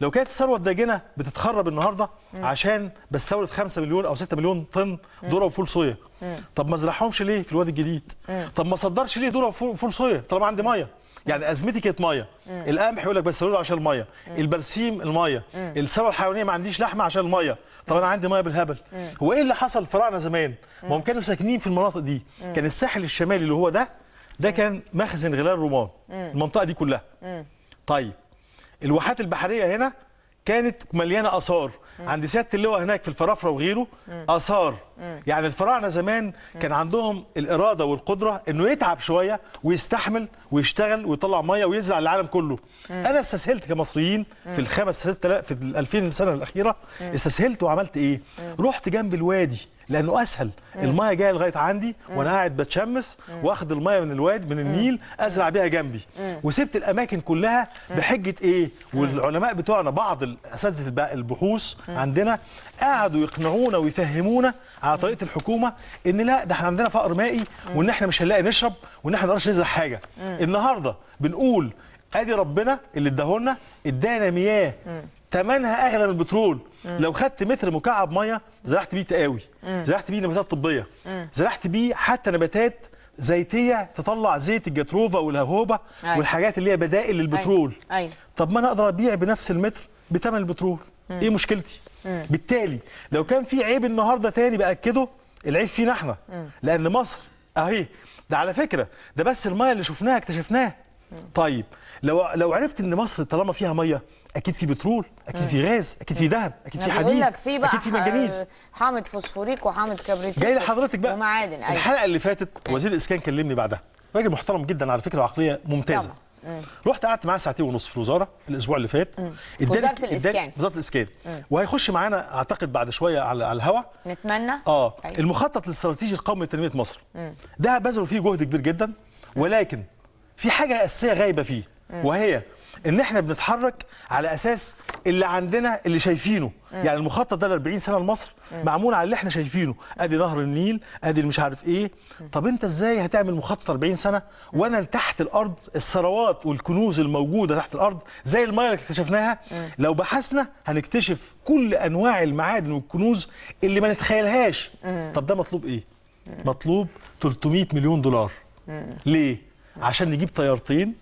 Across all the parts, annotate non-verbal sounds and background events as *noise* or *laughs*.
لو كانت الثروه الداجنه بتتخرب النهارده مم. عشان بستورد 5 مليون او 6 مليون طن ذره وفول صويا طب ما ازرعهمش ليه في الوادي الجديد مم. طب ما اصدرش ليه ذره وفول صويا طالما عندي ميه يعني ازمتي كانت ميه القمح يقول لك بستورده عشان الميه البرسيم الميه الثروه الحيوانيه ما عنديش لحمه عشان الميه طب انا عندي ميه بالهبل هو ايه اللي حصل فراعنه زمان ما هم كانوا ساكنين في المناطق دي كان الساحل الشمالي اللي هو ده ده كان مخزن غلال الرومان المنطقه دي كلها طيب الواحات البحريه هنا كانت مليانه اثار عند سياده اللواء هناك في الفرافره وغيره اثار يعني الفراعنه زمان كان عندهم الاراده والقدره انه يتعب شويه ويستحمل ويشتغل ويطلع ميه ويزرع العالم كله انا استسهلت كمصريين في الخمس ست في ال 2000 سنه الاخيره استسهلت وعملت ايه رحت جنب الوادي لانه اسهل المايه جايه لغايه عندي وانا قاعد بتشمس واخد المايه من الواد من النيل ازرع بيها جنبي وسبت الاماكن كلها بحجه ايه والعلماء بتوعنا بعض اساتذه البحوث عندنا قعدوا يقنعونا ويفهمونا على طريقه الحكومه ان لا ده احنا عندنا فقر مائي وان احنا مش هنلاقي نشرب وان احنا ما نقدرش نزرع حاجه النهارده بنقول ادي ربنا اللي اداهولنا ادانا مياه ثمنها اغلى من البترول مم. لو خدت متر مكعب ميه زرعت بيه تقاوي زرعت بيه نباتات طبيه مم. زرعت بيه حتى نباتات زيتيه تطلع زيت الجاتروفا والهوبه أي. أيوة. والحاجات اللي هي بدائل أيوة. للبترول أيوة. أي. طب ما انا اقدر ابيع بنفس المتر بثمن البترول مم. ايه مشكلتي مم. بالتالي لو كان في عيب النهارده تاني باكده العيب فينا احنا لان مصر اهي ده على فكره ده بس الميه اللي شفناها اكتشفناها طيب لو لو عرفت ان مصر طالما فيها ميه اكيد في بترول اكيد في غاز اكيد في ذهب اكيد في حديد لك في بقى اكيد في منجنيز حامض فوسفوريك وحامض كبريتيك جاي لحضرتك بقى ومعادن أيوة. الحلقه اللي فاتت وزير الاسكان كلمني بعدها راجل محترم جدا على فكره وعقليه ممتازه رحت قعدت معاه ساعتين ونص في الوزاره الاسبوع اللي فات وزاره الاسكان وزاره الاسكان وهيخش معانا اعتقد بعد شويه على, الهواء الهوا نتمنى اه أيوة. المخطط الاستراتيجي القومي لتنميه مصر مم. ده بذلوا فيه جهد كبير جدا ولكن في حاجه اساسيه غايبه فيه مم. وهي ان احنا بنتحرك على اساس اللي عندنا اللي شايفينه يعني المخطط ده ل 40 سنه لمصر معمول على اللي احنا شايفينه ادي نهر النيل ادي مش عارف ايه طب انت ازاي هتعمل مخطط 40 سنه وانا تحت الارض الثروات والكنوز الموجوده تحت الارض زي الميه اللي اكتشفناها لو بحثنا هنكتشف كل انواع المعادن والكنوز اللي ما نتخيلهاش طب ده مطلوب ايه مطلوب 300 مليون دولار ليه عشان نجيب طيارتين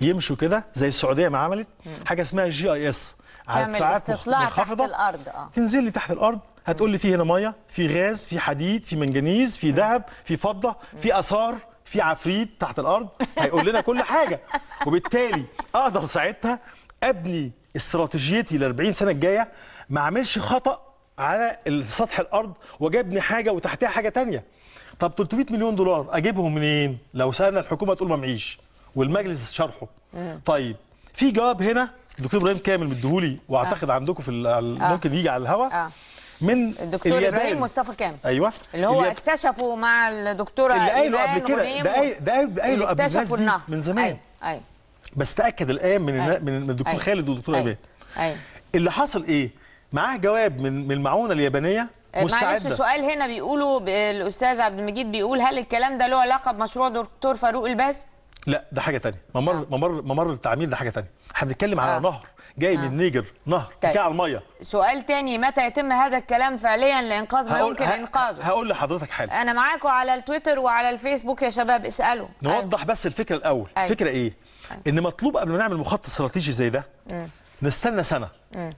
يمشوا كده زي السعوديه ما عملت حاجه اسمها جي اي اس على تعمل استطلاع تحت الارض اه تنزل لي تحت الارض هتقول لي في هنا ميه في غاز في حديد في منجنيز في ذهب في فضه في اثار في عفريت تحت الارض هيقول لنا كل حاجه *laughs* وبالتالي اقدر ساعتها ابني استراتيجيتي ل 40 سنه الجايه ما اعملش خطا على سطح الارض واجبني حاجه وتحتها حاجه ثانيه طب 300 مليون دولار اجيبهم منين لو سالنا الحكومه تقول ما معيش والمجلس شرحه طيب في جواب هنا الدكتور ابراهيم كامل مديهولي واعتقد آه. عندكم في آه. ممكن يجي على الهواء آه. من الدكتور اليابان. ابراهيم مصطفى كامل ايوه اللي هو الياب... اكتشفه مع الدكتوره اللي قايله قبل كده ده قايله ده قايله قبل كده من زمان أيوة،, أيوة. بس تاكد الان من أي. أيوة. من الدكتور أي. أيوة. خالد والدكتور أيوة. ابراهيم أيوة. اللي حصل ايه معاه جواب من من المعونه اليابانيه آه، معلش سؤال هنا بيقولوا الاستاذ عبد المجيد بيقول هل الكلام ده له علاقه بمشروع دكتور فاروق الباز؟ لا ده حاجه ثانيه ممر آه. ممر ممر التعمير ده حاجه ثانيه احنا بنتكلم آه. على نهر جاي آه. من النيجر نهر طيب. على الميه سؤال تاني متى يتم هذا الكلام فعليا لانقاذ ما يمكن ه... انقاذه هقول لحضرتك حالا انا معاكم على التويتر وعلى الفيسبوك يا شباب اسالوا نوضح أيوه. بس الفكره الاول أيوه. الفكره ايه أيوه. ان مطلوب قبل ما نعمل مخطط استراتيجي زي ده م. نستنى سنه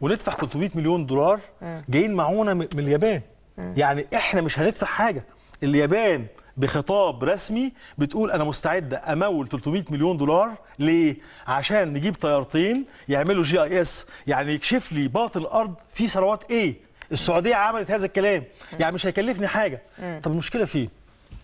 وندفع 300 مليون دولار جايين معونه من اليابان يعني احنا مش هندفع حاجه اليابان بخطاب رسمي بتقول انا مستعده امول 300 مليون دولار ليه؟ عشان نجيب طيارتين يعملوا جي اي اس يعني يكشف لي باطن الارض في ثروات ايه؟ السعوديه عملت هذا الكلام يعني مش هيكلفني حاجه طب المشكله فين؟ إيه؟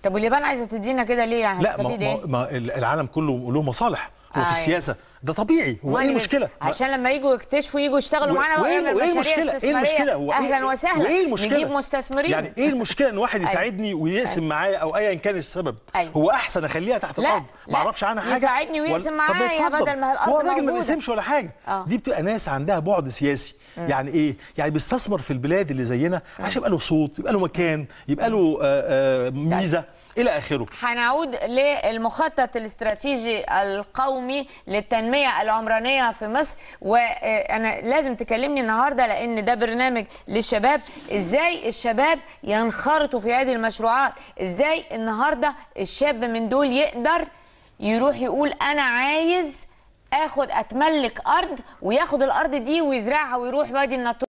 طب واليابان عايزه تدينا كده ليه يعني لا ما, ما, ايه؟ ما العالم كله له مصالح وفي آه السياسه ده طبيعي هو ايه المشكله عشان لما يجوا يكتشفوا يجوا يشتغلوا معانا ويعملوا ايه المشكله ايه المشكله هو اهلا إيه وسهلا ايه المشكله نجيب مستثمرين يعني ايه المشكله ان واحد *laughs* أيوه. يساعدني ويقسم أيوه. معايا او ايا كان السبب أيوه. هو احسن اخليها تحت الارض ما اعرفش عنها حاجه يساعدني ويقسم معايا بدل ما الارض هو الراجل ما بيقسمش ولا حاجه آه. دي بتبقى ناس عندها بعد سياسي م. يعني ايه يعني بيستثمر في البلاد اللي زينا عشان يبقى له صوت يبقى له مكان يبقى له آه، آه، ميزه طيب. الى اخره هنعود للمخطط الاستراتيجي القومي للتنميه العمرانيه في مصر وانا لازم تكلمني النهارده لان ده برنامج للشباب ازاي الشباب ينخرطوا في هذه المشروعات ازاي النهارده الشاب من دول يقدر يروح يقول انا عايز اخد اتملك ارض وياخد الارض دي ويزرعها ويروح وادي النطور